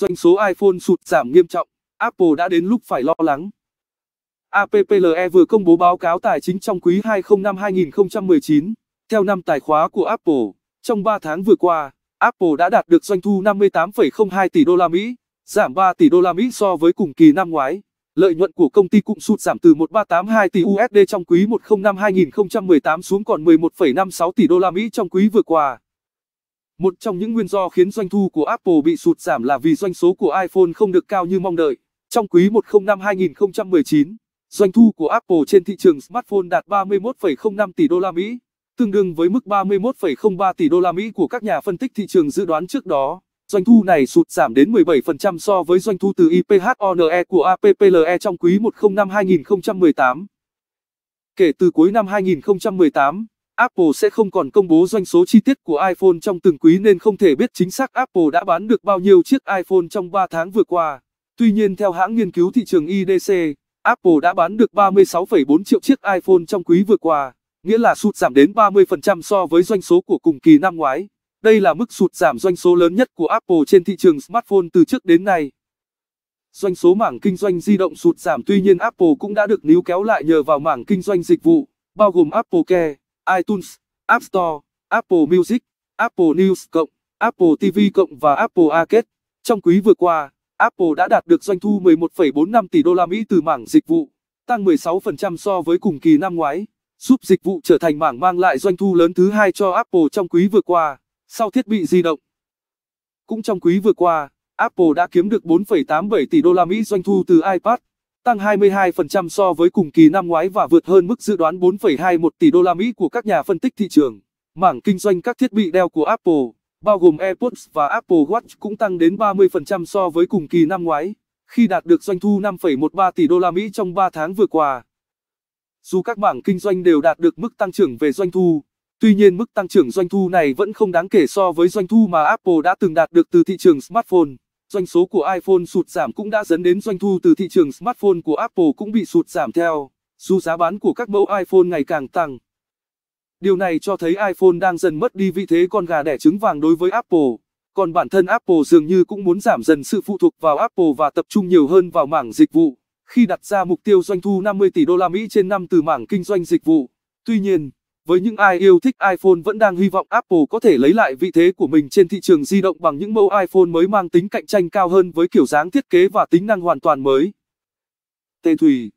doanh số iPhone sụt giảm nghiêm trọng, Apple đã đến lúc phải lo lắng. APPLE vừa công bố báo cáo tài chính trong quý 2 2019. Theo năm tài khóa của Apple, trong 3 tháng vừa qua, Apple đã đạt được doanh thu 58,02 tỷ đô la Mỹ, giảm 3 tỷ đô la Mỹ so với cùng kỳ năm ngoái. Lợi nhuận của công ty cũng sụt giảm từ 1382 tỷ USD trong quý 10 2018 xuống còn 11,56 tỷ đô la Mỹ trong quý vừa qua. Một trong những nguyên do khiến doanh thu của Apple bị sụt giảm là vì doanh số của iPhone không được cao như mong đợi. Trong quý 1 năm 2019, doanh thu của Apple trên thị trường smartphone đạt 31,05 tỷ đô la Mỹ, tương đương với mức 31,03 tỷ đô la Mỹ của các nhà phân tích thị trường dự đoán trước đó. Doanh thu này sụt giảm đến 17% so với doanh thu từ IPHONE của APPLE trong quý 1 năm 2018. Kể từ cuối năm 2018, Apple sẽ không còn công bố doanh số chi tiết của iPhone trong từng quý nên không thể biết chính xác Apple đã bán được bao nhiêu chiếc iPhone trong 3 tháng vừa qua. Tuy nhiên theo hãng nghiên cứu thị trường IDC, Apple đã bán được 36,4 triệu chiếc iPhone trong quý vừa qua, nghĩa là sụt giảm đến 30% so với doanh số của cùng kỳ năm ngoái. Đây là mức sụt giảm doanh số lớn nhất của Apple trên thị trường smartphone từ trước đến nay. Doanh số mảng kinh doanh di động sụt giảm tuy nhiên Apple cũng đã được níu kéo lại nhờ vào mảng kinh doanh dịch vụ, bao gồm Apple Care iTunes, App Store, Apple Music, Apple News cộng, Apple TV cộng và Apple Arcade. Trong quý vừa qua, Apple đã đạt được doanh thu 11,45 tỷ đô la Mỹ từ mảng dịch vụ, tăng 16% so với cùng kỳ năm ngoái, giúp dịch vụ trở thành mảng mang lại doanh thu lớn thứ hai cho Apple trong quý vừa qua, sau thiết bị di động. Cũng trong quý vừa qua, Apple đã kiếm được 4,87 tỷ đô la Mỹ doanh thu từ iPad, tăng 22% so với cùng kỳ năm ngoái và vượt hơn mức dự đoán 4,21 tỷ đô la Mỹ của các nhà phân tích thị trường. Mảng kinh doanh các thiết bị đeo của Apple, bao gồm AirPods và Apple Watch cũng tăng đến 30% so với cùng kỳ năm ngoái, khi đạt được doanh thu 5,13 tỷ đô la Mỹ trong 3 tháng vừa qua. Dù các mảng kinh doanh đều đạt được mức tăng trưởng về doanh thu, tuy nhiên mức tăng trưởng doanh thu này vẫn không đáng kể so với doanh thu mà Apple đã từng đạt được từ thị trường smartphone doanh số của iPhone sụt giảm cũng đã dẫn đến doanh thu từ thị trường smartphone của Apple cũng bị sụt giảm theo, dù giá bán của các mẫu iPhone ngày càng tăng. Điều này cho thấy iPhone đang dần mất đi vị thế con gà đẻ trứng vàng đối với Apple, còn bản thân Apple dường như cũng muốn giảm dần sự phụ thuộc vào Apple và tập trung nhiều hơn vào mảng dịch vụ, khi đặt ra mục tiêu doanh thu 50 tỷ đô la Mỹ trên năm từ mảng kinh doanh dịch vụ. Tuy nhiên, với những ai yêu thích iPhone vẫn đang hy vọng Apple có thể lấy lại vị thế của mình trên thị trường di động bằng những mẫu iPhone mới mang tính cạnh tranh cao hơn với kiểu dáng thiết kế và tính năng hoàn toàn mới. Tê Thủy